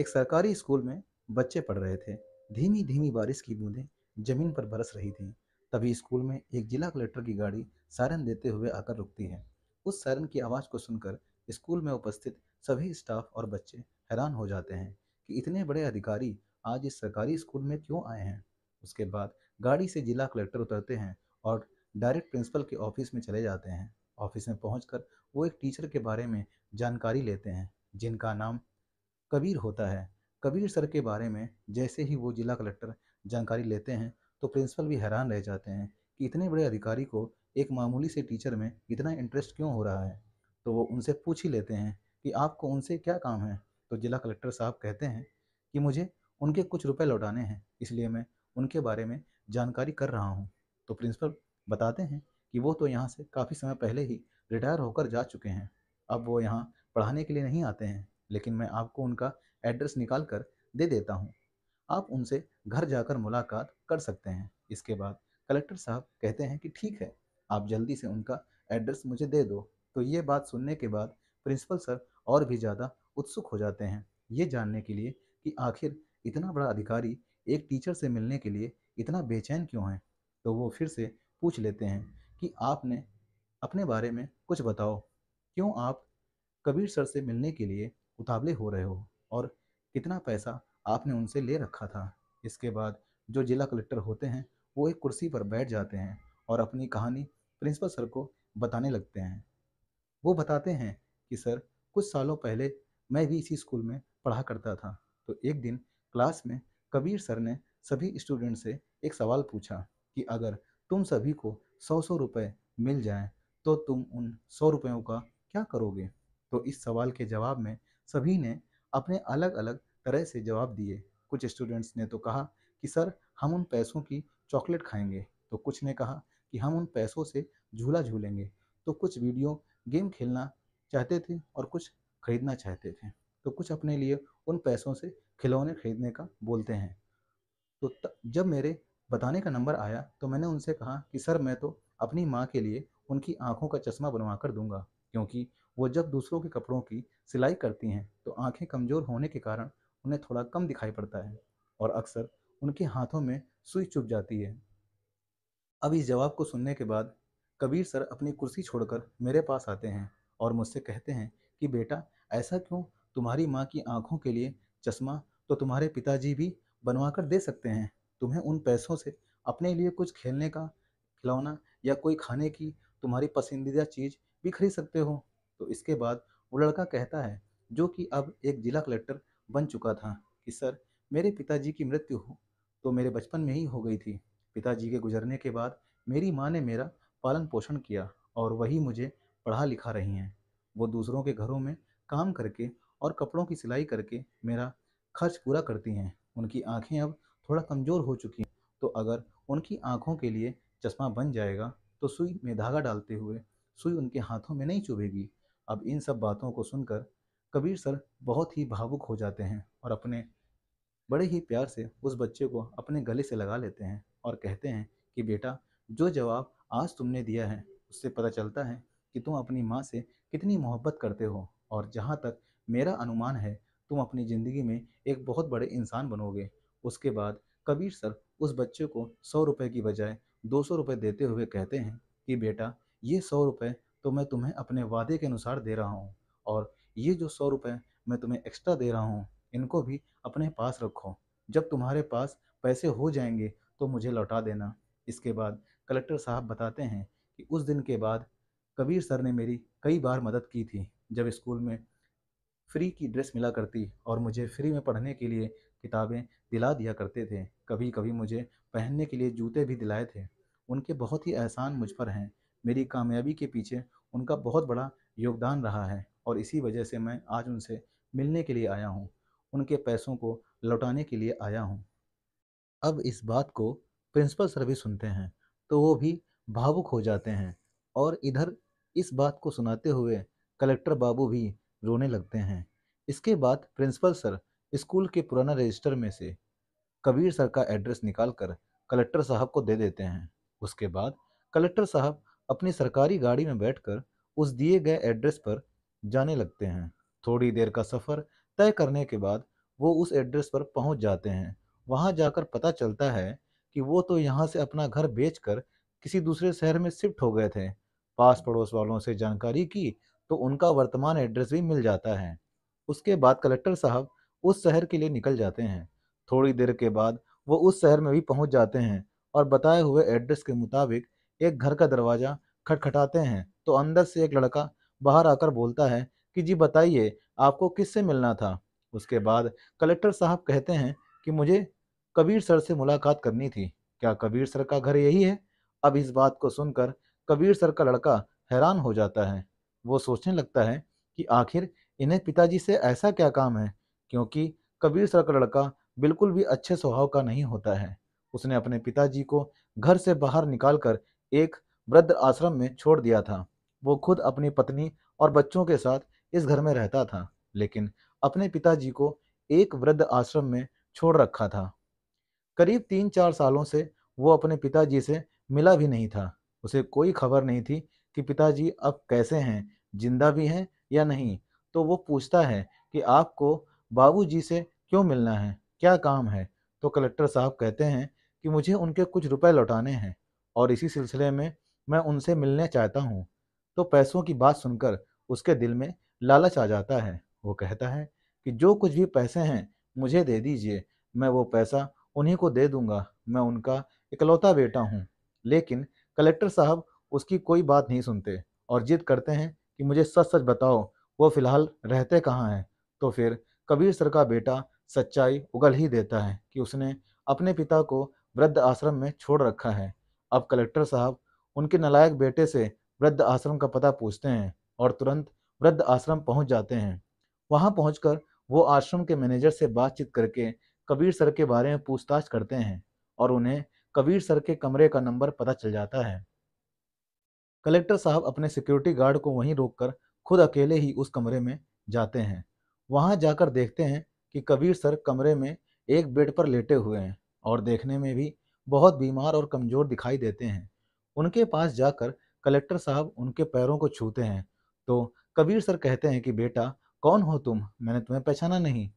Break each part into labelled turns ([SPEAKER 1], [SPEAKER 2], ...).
[SPEAKER 1] एक सरकारी स्कूल में बच्चे पढ़ रहे थे धीमी धीमी बारिश की बूंदें जमीन पर बरस रही थीं तभी स्कूल में एक जिला कलेक्टर की गाड़ी सायरन देते हुए आकर रुकती है उस सायरन की आवाज़ को सुनकर स्कूल में उपस्थित सभी स्टाफ और बच्चे हैरान हो जाते हैं कि इतने बड़े अधिकारी आज इस सरकारी स्कूल में क्यों आए हैं उसके बाद गाड़ी से जिला कलेक्टर उतरते हैं और डायरेक्ट प्रिंसिपल के ऑफिस में चले जाते हैं ऑफिस में पहुंचकर वो एक टीचर के बारे में जानकारी लेते हैं जिनका नाम कबीर होता है कबीर सर के बारे में जैसे ही वो जिला कलेक्टर जानकारी लेते हैं तो प्रिंसिपल भी हैरान रह जाते हैं कि इतने बड़े अधिकारी को एक मामूली से टीचर में इतना इंटरेस्ट क्यों हो रहा है तो वो उनसे पूछ ही लेते हैं कि आपको उनसे क्या काम है तो जिला कलेक्टर साहब कहते हैं कि मुझे उनके कुछ रुपए लौटाने हैं इसलिए मैं उनके बारे में जानकारी कर रहा हूँ तो प्रिंसिपल बताते हैं कि वो तो यहाँ से काफ़ी समय पहले ही रिटायर होकर जा चुके हैं अब वो यहाँ पढ़ाने के लिए नहीं आते हैं लेकिन मैं आपको उनका एड्रेस निकाल कर दे देता हूँ आप उनसे घर जाकर मुलाकात कर सकते हैं इसके बाद कलेक्टर साहब कहते हैं कि ठीक है आप जल्दी से उनका एड्रेस मुझे दे दो तो ये बात सुनने के बाद प्रिंसिपल सर और भी ज़्यादा उत्सुक हो जाते हैं ये जानने के लिए कि आखिर इतना बड़ा अधिकारी एक टीचर से मिलने के लिए इतना बेचैन क्यों है तो वो फिर से पूछ लेते हैं कि आपने अपने बारे में कुछ बताओ क्यों आप कबीर सर से मिलने के लिए उतावले हो रहे हो और कितना पैसा आपने उनसे ले रखा था इसके बाद जो जिला कलेक्टर होते हैं वो एक कुर्सी पर बैठ जाते हैं और अपनी कहानी प्रिंसिपल सर को बताने लगते हैं वो बताते हैं कि सर कुछ सालों पहले मैं भी इसी स्कूल में पढ़ा करता था तो एक दिन क्लास में कबीर सर ने सभी स्टूडेंट से एक सवाल पूछा कि अगर तुम सभी को सौ सौ रुपये मिल जाएं तो तुम उन सौ रुपयों का क्या करोगे तो इस सवाल के जवाब में सभी ने अपने अलग अलग तरह से जवाब दिए कुछ स्टूडेंट्स ने तो कहा कि सर हम उन पैसों की चॉकलेट खाएंगे तो कुछ ने कहा कि हम उन पैसों से झूला झूलेंगे तो कुछ वीडियो गेम खेलना चाहते थे और कुछ खरीदना चाहते थे तो कुछ अपने लिए उन पैसों से खिलौने खरीदने का बोलते हैं तो त, जब मेरे बताने का नंबर आया तो मैंने उनसे कहा कि सर मैं तो अपनी माँ के लिए उनकी आँखों का चश्मा बनवा कर दूंगा क्योंकि वो जब दूसरों के कपड़ों की सिलाई करती हैं तो आंखें कमज़ोर होने के कारण उन्हें थोड़ा कम दिखाई पड़ता है और अक्सर उनके हाथों में सुई चुप जाती है अब इस जवाब को सुनने के बाद कबीर सर अपनी कुर्सी छोड़कर मेरे पास आते हैं और मुझसे कहते हैं कि बेटा ऐसा क्यों तुम्हारी माँ की आंखों के लिए चश्मा तो तुम्हारे पिताजी भी बनवा कर दे सकते हैं तुम्हें उन पैसों से अपने लिए कुछ खेलने का खिलौना या कोई खाने की तुम्हारी पसंदीदा चीज़ भी खरीद सकते हो तो इसके बाद वो लड़का कहता है जो कि अब एक जिला कलेक्टर बन चुका था कि सर मेरे पिताजी की मृत्यु हो तो मेरे बचपन में ही हो गई थी पिताजी के गुजरने के बाद मेरी माँ ने मेरा पालन पोषण किया और वही मुझे पढ़ा लिखा रही हैं वो दूसरों के घरों में काम करके और कपड़ों की सिलाई करके मेरा खर्च पूरा करती हैं उनकी आँखें अब थोड़ा कमज़ोर हो चुकी हैं तो अगर उनकी आँखों के लिए चश्मा बन जाएगा तो सुई में धागा डालते हुए सुई उनके हाथों में नहीं चुभेगी अब इन सब बातों को सुनकर कबीर सर बहुत ही भावुक हो जाते हैं और अपने बड़े ही प्यार से उस बच्चे को अपने गले से लगा लेते हैं और कहते हैं कि बेटा जो जवाब आज तुमने दिया है उससे पता चलता है कि तुम अपनी माँ से कितनी मोहब्बत करते हो और जहाँ तक मेरा अनुमान है तुम अपनी ज़िंदगी में एक बहुत बड़े इंसान बनोगे उसके बाद कबीर सर उस बच्चे को सौ रुपये की बजाय दो सौ रुपये देते हुए कहते हैं कि बेटा ये सौ रुपये तो मैं तुम्हें अपने वादे के अनुसार दे रहा हूँ और ये जो सौ रुपये मैं तुम्हें एक्स्ट्रा दे रहा हूँ इनको भी अपने पास रखो जब तुम्हारे पास पैसे हो जाएंगे तो मुझे लौटा देना इसके बाद कलेक्टर साहब बताते हैं कि उस दिन के बाद कबीर सर ने मेरी कई बार मदद की थी जब स्कूल में फ्री की ड्रेस मिला करती और मुझे फ्री में पढ़ने के लिए किताबें दिला दिया करते थे कभी कभी मुझे पहनने के लिए जूते भी दिलाए थे उनके बहुत ही एहसान मुझ पर हैं मेरी कामयाबी के पीछे उनका बहुत बड़ा योगदान रहा है और इसी वजह से मैं आज उनसे मिलने के लिए आया हूँ उनके पैसों को लौटाने के लिए आया हूँ अब इस बात को प्रिंसिपल सर भी सुनते हैं तो वो भी भावुक हो जाते हैं और इधर इस बात को सुनाते हुए कलेक्टर बाबू भी रोने लगते हैं इसके बाद प्रिंसिपल सर स्कूल के पुराना रजिस्टर में से कबीर सर का एड्रेस निकालकर कलेक्टर साहब को दे देते हैं उसके बाद कलेक्टर साहब अपनी सरकारी गाड़ी में बैठकर उस दिए गए एड्रेस पर जाने लगते हैं थोड़ी देर का सफ़र तय करने के बाद वो उस एड्रेस पर पहुंच जाते हैं वहां जाकर पता चलता है कि वो तो यहाँ से अपना घर बेचकर किसी दूसरे शहर में शिफ्ट हो गए थे पास पड़ोस वालों से जानकारी की तो उनका वर्तमान एड्रेस भी मिल जाता है उसके बाद कलेक्टर साहब उस शहर के लिए निकल जाते हैं थोड़ी देर के बाद वो उस शहर में भी पहुंच जाते हैं और बताए हुए एड्रेस के मुताबिक एक घर का दरवाज़ा खटखटाते हैं तो अंदर से एक लड़का बाहर आकर बोलता है कि जी बताइए आपको किससे मिलना था उसके बाद कलेक्टर साहब कहते हैं कि मुझे कबीर सर से मुलाकात करनी थी क्या कबीर सर का घर यही है अब इस बात को सुनकर कबीर सर का लड़का हैरान हो जाता है वो सोचने लगता है कि आखिर इन्हें पिताजी से ऐसा क्या काम है क्योंकि कबीर सर का लड़का बिल्कुल भी अच्छे स्वभाव का नहीं होता है उसने अपने पिताजी को घर से बाहर निकालकर एक वृद्ध आश्रम में छोड़ दिया था वो खुद अपनी पत्नी और बच्चों के साथ इस घर में रहता था लेकिन अपने पिताजी को एक वृद्ध आश्रम में छोड़ रखा था करीब तीन चार सालों से वो अपने पिताजी से मिला भी नहीं था उसे कोई खबर नहीं थी कि पिताजी अब कैसे हैं जिंदा भी हैं या नहीं तो वो पूछता है कि आपको बाबूजी से क्यों मिलना है क्या काम है तो कलेक्टर साहब कहते हैं कि मुझे उनके कुछ रुपए लौटाने हैं और इसी सिलसिले में मैं उनसे मिलने चाहता हूँ तो पैसों की बात सुनकर उसके दिल में लालच आ जाता है वो कहता है कि जो कुछ भी पैसे हैं मुझे दे दीजिए मैं वो पैसा उन्हीं को दे दूंगा मैं उनका इकलौता बेटा हूँ लेकिन कलेक्टर साहब उसकी कोई बात नहीं सुनते और जिद करते हैं कि मुझे सच सच बताओ वो फ़िलहाल रहते कहाँ हैं तो फिर कबीर सर का बेटा सच्चाई उगल ही देता है कि उसने अपने पिता को वृद्ध आश्रम में छोड़ रखा है अब कलेक्टर साहब उनके नलायक बेटे से वृद्ध आश्रम का पता पूछते हैं और तुरंत वृद्ध आश्रम पहुंच जाते हैं वहां पहुंचकर वो आश्रम के मैनेजर से बातचीत करके कबीर सर के बारे में पूछताछ करते हैं और उन्हें कबीर सर के कमरे का नंबर पता चल जाता है कलेक्टर साहब अपने सिक्योरिटी गार्ड को वहीं रोककर खुद अकेले ही उस कमरे में जाते हैं वहां जाकर देखते हैं कि कबीर सर कमरे में एक बेड पर लेटे हुए हैं और देखने में भी बहुत बीमार और कमज़ोर दिखाई देते हैं उनके पास जाकर कलेक्टर साहब उनके पैरों को छूते हैं तो कबीर सर कहते हैं कि बेटा कौन हो तुम मैंने तुम्हें पहचाना नहीं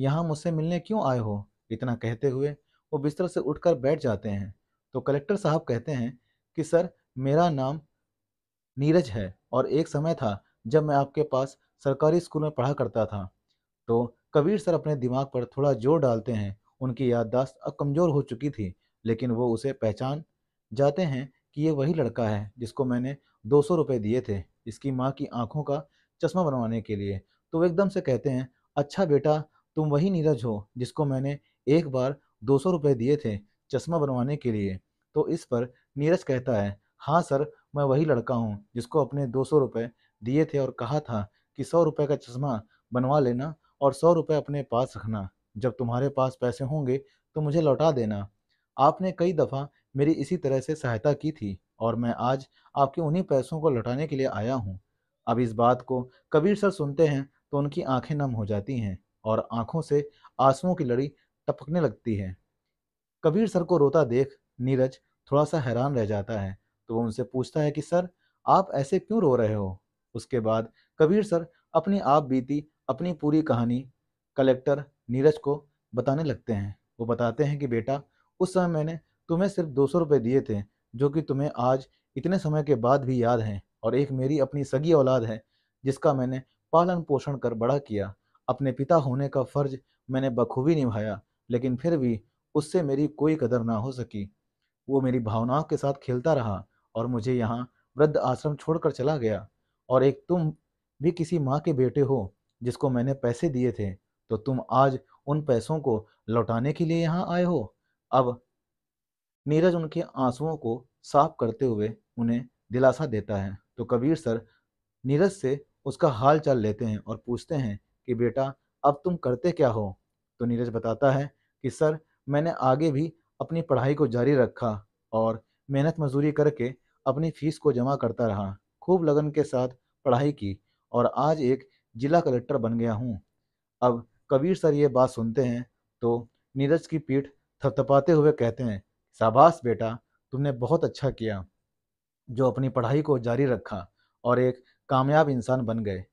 [SPEAKER 1] यहाँ मुझसे मिलने क्यों आए हो इतना कहते हुए वो बिस्तर से उठकर बैठ जाते हैं तो कलेक्टर साहब कहते हैं कि सर मेरा नाम नीरज है और एक समय था जब मैं आपके पास सरकारी स्कूल में पढ़ा करता था तो कबीर सर अपने दिमाग पर थोड़ा जोर डालते हैं उनकी याददाश्त अब कमज़ोर हो चुकी थी लेकिन वो उसे पहचान जाते हैं कि ये वही लड़का है जिसको मैंने दो सौ रुपये दिए थे इसकी माँ की आंखों का चश्मा बनवाने के लिए तो वो एकदम से कहते हैं अच्छा बेटा तुम वही नीरज हो जिसको मैंने एक बार दो सौ रुपये दिए थे चश्मा बनवाने के लिए तो इस पर नीरज कहता है हाँ सर मैं वही लड़का हूँ जिसको अपने दो सौ रुपये दिए थे और कहा था कि सौ रुपये का चश्मा बनवा लेना और सौ रुपये अपने पास रखना जब तुम्हारे पास पैसे होंगे तो मुझे लौटा देना आपने कई दफ़ा मेरी इसी तरह से सहायता की थी और मैं आज आपके उन्हीं पैसों को लौटाने के लिए आया हूँ अब इस बात को कबीर सर सुनते हैं तो उनकी आंखें नम हो जाती हैं और आंखों से आंसुओं की लड़ी टपकने लगती है कबीर सर को रोता देख नीरज थोड़ा सा हैरान रह जाता है तो वो उनसे पूछता है कि सर आप ऐसे क्यों रो रहे हो उसके बाद कबीर सर अपनी आप बीती अपनी पूरी कहानी कलेक्टर नीरज को बताने लगते हैं वो बताते हैं कि बेटा उस समय मैंने तुम्हें सिर्फ दो सौ रुपये दिए थे जो कि तुम्हें आज इतने समय के बाद भी याद हैं और एक मेरी अपनी सगी औलाद है जिसका मैंने पालन पोषण कर बड़ा किया अपने पिता होने का फर्ज मैंने बखूबी निभाया लेकिन फिर भी उससे मेरी कोई कदर ना हो सकी वो मेरी भावनाओं के साथ खेलता रहा और मुझे यहाँ वृद्ध आश्रम छोड़कर चला गया और एक तुम भी किसी माँ के बेटे हो जिसको मैंने पैसे दिए थे तो तुम आज उन पैसों को लौटाने के लिए यहाँ आए हो अब नीरज उनके आंसुओं को साफ करते हुए उन्हें दिलासा देता है तो कबीर सर नीरज से उसका हाल चाल लेते हैं और पूछते हैं कि बेटा अब तुम करते क्या हो तो नीरज बताता है कि सर मैंने आगे भी अपनी पढ़ाई को जारी रखा और मेहनत मजदूरी करके अपनी फीस को जमा करता रहा खूब लगन के साथ पढ़ाई की और आज एक जिला कलेक्टर बन गया हूँ अब कबीर सर ये बात सुनते हैं तो नीरज की पीठ थपथपाते हुए कहते हैं शाबाश बेटा तुमने बहुत अच्छा किया जो अपनी पढ़ाई को जारी रखा और एक कामयाब इंसान बन गए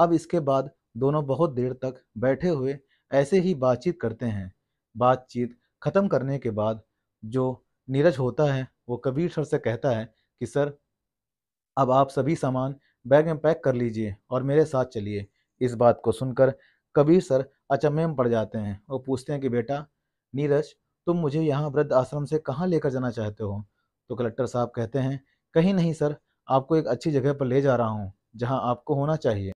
[SPEAKER 1] अब इसके बाद दोनों बहुत देर तक बैठे हुए ऐसे ही बातचीत करते हैं बातचीत ख़त्म करने के बाद जो नीरज होता है वो कबीर सर से कहता है कि सर अब आप सभी सामान बैग में पैक कर लीजिए और मेरे साथ चलिए इस बात को सुनकर कबीर सर अचम्भे में पड़ जाते हैं और पूछते हैं कि बेटा नीरज तुम मुझे यहाँ वृद्ध आश्रम से कहाँ लेकर जाना चाहते हो तो कलेक्टर साहब कहते हैं कहीं नहीं सर आपको एक अच्छी जगह पर ले जा रहा हूँ जहाँ आपको होना चाहिए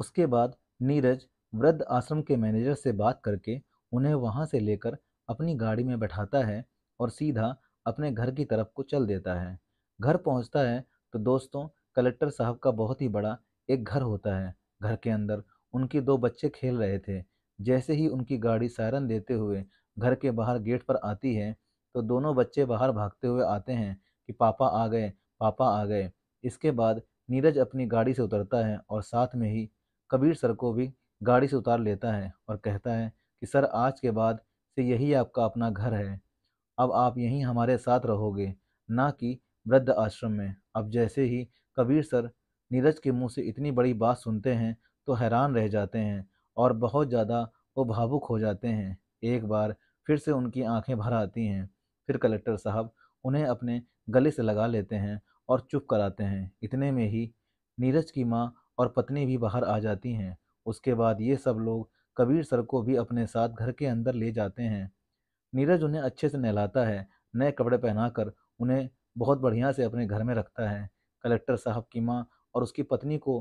[SPEAKER 1] उसके बाद नीरज वृद्ध आश्रम के मैनेजर से बात करके उन्हें वहाँ से लेकर अपनी गाड़ी में बैठाता है और सीधा अपने घर की तरफ को चल देता है घर पहुँचता है तो दोस्तों कलेक्टर साहब का बहुत ही बड़ा एक घर होता है घर के अंदर उनके दो बच्चे खेल रहे थे जैसे ही उनकी गाड़ी सायरन देते हुए घर के बाहर गेट पर आती है तो दोनों बच्चे बाहर भागते हुए आते हैं कि पापा आ गए पापा आ गए इसके बाद नीरज अपनी गाड़ी से उतरता है और साथ में ही कबीर सर को भी गाड़ी से उतार लेता है और कहता है कि सर आज के बाद से यही आपका अपना घर है अब आप यहीं हमारे साथ रहोगे ना कि वृद्ध आश्रम में अब जैसे ही कबीर सर नीरज के मुंह से इतनी बड़ी बात सुनते हैं तो हैरान रह जाते हैं और बहुत ज़्यादा वो भावुक हो जाते हैं एक बार फिर से उनकी आंखें भर आती हैं फिर कलेक्टर साहब उन्हें अपने गले से लगा लेते हैं और चुप कराते हैं इतने में ही नीरज की माँ और पत्नी भी बाहर आ जाती हैं उसके बाद ये सब लोग कबीर सर को भी अपने साथ घर के अंदर ले जाते हैं नीरज उन्हें अच्छे से नहलाता है नए कपड़े पहनाकर उन्हें बहुत बढ़िया से अपने घर में रखता है कलेक्टर साहब की माँ और उसकी पत्नी को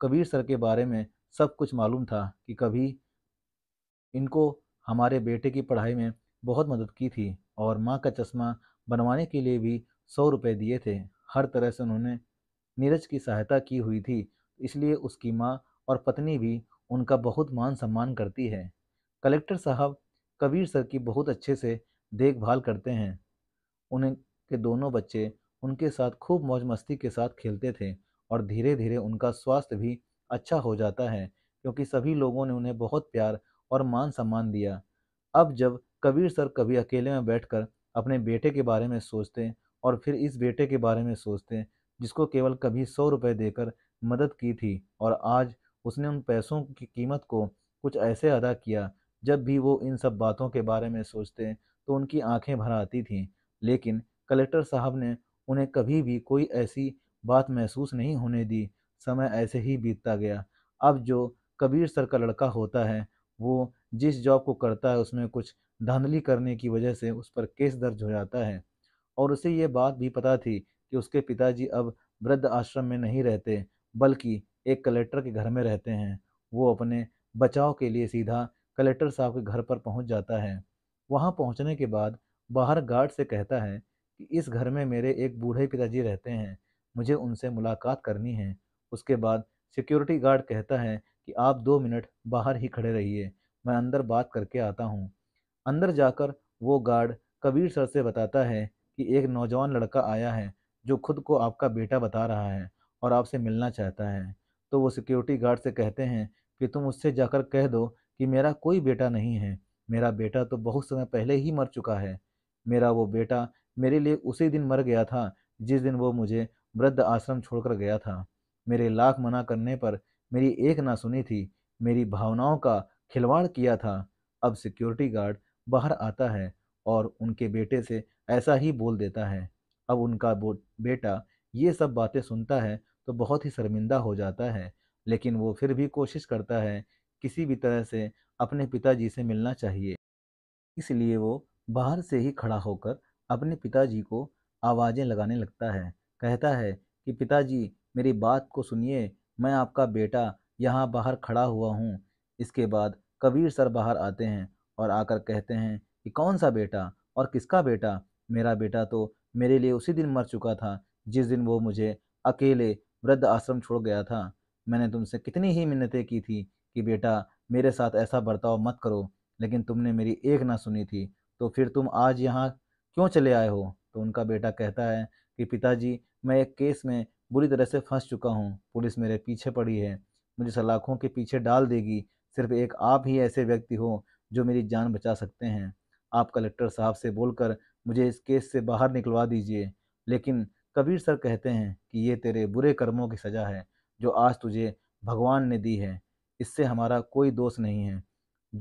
[SPEAKER 1] कबीर सर के बारे में सब कुछ मालूम था कि कभी इनको हमारे बेटे की पढ़ाई में बहुत मदद की थी और माँ का चश्मा बनवाने के लिए भी सौ रुपये दिए थे हर तरह से उन्होंने नीरज की सहायता की हुई थी इसलिए उसकी माँ और पत्नी भी उनका बहुत मान सम्मान करती है कलेक्टर साहब कबीर सर की बहुत अच्छे से देखभाल करते हैं उन्हें के दोनों बच्चे उनके साथ खूब मौज मस्ती के साथ खेलते थे और धीरे धीरे उनका स्वास्थ्य भी अच्छा हो जाता है क्योंकि सभी लोगों ने उन्हें बहुत प्यार और मान सम्मान दिया अब जब कबीर सर कभी अकेले में बैठकर अपने बेटे के बारे में सोचते और फिर इस बेटे के बारे में सोचते जिसको केवल कभी सौ रुपये देकर मदद की थी और आज उसने उन पैसों की कीमत को कुछ ऐसे अदा किया जब भी वो इन सब बातों के बारे में सोचते तो उनकी आंखें भर आती थीं लेकिन कलेक्टर साहब ने उन्हें कभी भी कोई ऐसी बात महसूस नहीं होने दी समय ऐसे ही बीतता गया अब जो कबीर सर का लड़का होता है वो जिस जॉब को करता है उसमें कुछ धांधली करने की वजह से उस पर केस दर्ज हो जाता है और उसे ये बात भी पता थी कि उसके पिताजी अब वृद्ध आश्रम में नहीं रहते बल्कि एक कलेक्टर के घर में रहते हैं वो अपने बचाव के लिए सीधा कलेक्टर साहब के घर पर पहुंच जाता है वहां पहुंचने के बाद बाहर गार्ड से कहता है कि इस घर में मेरे एक बूढ़े पिताजी रहते हैं मुझे उनसे मुलाकात करनी है उसके बाद सिक्योरिटी गार्ड कहता है कि आप दो मिनट बाहर ही खड़े रहिए मैं अंदर बात करके आता हूँ अंदर जाकर वो गार्ड कबीर सर से बताता है कि एक नौजवान लड़का आया है जो खुद को आपका बेटा बता रहा है और आपसे मिलना चाहता है तो वो सिक्योरिटी गार्ड से कहते हैं कि तुम उससे जाकर कह दो कि मेरा कोई बेटा नहीं है मेरा बेटा तो बहुत समय पहले ही मर चुका है मेरा वो बेटा मेरे लिए उसी दिन मर गया था जिस दिन वो मुझे वृद्ध आश्रम छोड़कर गया था मेरे लाख मना करने पर मेरी एक ना सुनी थी मेरी भावनाओं का खिलवाड़ किया था अब सिक्योरिटी गार्ड बाहर आता है और उनके बेटे से ऐसा ही बोल देता है अब उनका बेटा ये सब बातें सुनता है तो बहुत ही शर्मिंदा हो जाता है लेकिन वो फिर भी कोशिश करता है किसी भी तरह से अपने पिताजी से मिलना चाहिए इसलिए वो बाहर से ही खड़ा होकर अपने पिताजी को आवाज़ें लगाने लगता है कहता है कि पिताजी मेरी बात को सुनिए मैं आपका बेटा यहाँ बाहर खड़ा हुआ हूँ इसके बाद कबीर सर बाहर आते हैं और आकर कहते हैं कि कौन सा बेटा और किसका बेटा मेरा बेटा तो मेरे लिए उसी दिन मर चुका था जिस दिन वो मुझे अकेले वृद्ध आश्रम छोड़ गया था मैंने तुमसे कितनी ही मिन्नतें की थी कि बेटा मेरे साथ ऐसा बर्ताव मत करो लेकिन तुमने मेरी एक ना सुनी थी तो फिर तुम आज यहाँ क्यों चले आए हो तो उनका बेटा कहता है कि पिताजी मैं एक केस में बुरी तरह से फंस चुका हूँ पुलिस मेरे पीछे पड़ी है मुझे सलाखों के पीछे डाल देगी सिर्फ एक आप ही ऐसे व्यक्ति हो जो मेरी जान बचा सकते हैं आप कलेक्टर साहब से बोलकर मुझे इस केस से बाहर निकलवा दीजिए लेकिन कबीर सर कहते हैं कि ये तेरे बुरे कर्मों की सज़ा है जो आज तुझे भगवान ने दी है इससे हमारा कोई दोष नहीं है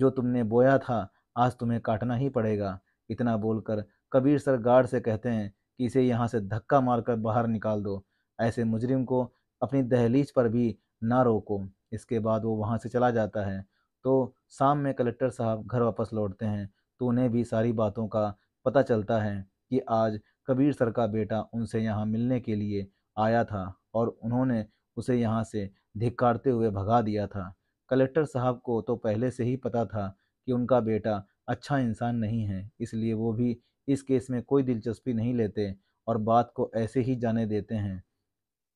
[SPEAKER 1] जो तुमने बोया था आज तुम्हें काटना ही पड़ेगा इतना बोलकर कबीर सर गार्ड से कहते हैं कि इसे यहाँ से धक्का मारकर बाहर निकाल दो ऐसे मुजरिम को अपनी दहलीज पर भी ना रोको इसके बाद वो वहाँ से चला जाता है तो शाम में कलेक्टर साहब घर वापस लौटते हैं तो उन्हें भी सारी बातों का पता चलता है कि आज कबीर सर का बेटा उनसे यहाँ मिलने के लिए आया था और उन्होंने उसे यहाँ से धिक्कारते हुए भगा दिया था कलेक्टर साहब को तो पहले से ही पता था कि उनका बेटा अच्छा इंसान नहीं है इसलिए वो भी इस केस में कोई दिलचस्पी नहीं लेते और बात को ऐसे ही जाने देते हैं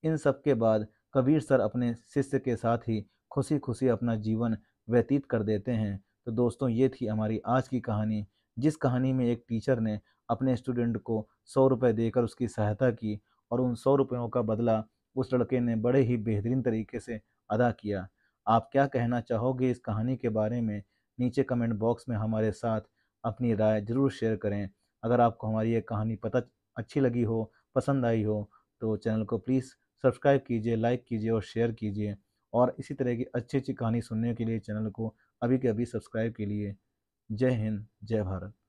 [SPEAKER 1] इन सब के बाद कबीर सर अपने शिष्य के साथ ही खुशी खुशी अपना जीवन व्यतीत कर देते हैं तो दोस्तों ये थी हमारी आज की कहानी जिस कहानी में एक टीचर ने अपने स्टूडेंट को सौ रुपये देकर उसकी सहायता की और उन सौ रुपयों का बदला उस लड़के ने बड़े ही बेहतरीन तरीके से अदा किया आप क्या कहना चाहोगे इस कहानी के बारे में नीचे कमेंट बॉक्स में हमारे साथ अपनी राय ज़रूर शेयर करें अगर आपको हमारी ये कहानी पता अच्छी लगी हो पसंद आई हो तो चैनल को प्लीज़ सब्सक्राइब कीजिए लाइक कीजिए और शेयर कीजिए और इसी तरह की अच्छी अच्छी कहानी सुनने के लिए चैनल को अभी के अभी सब्सक्राइब के लिए जय हिंद जय भारत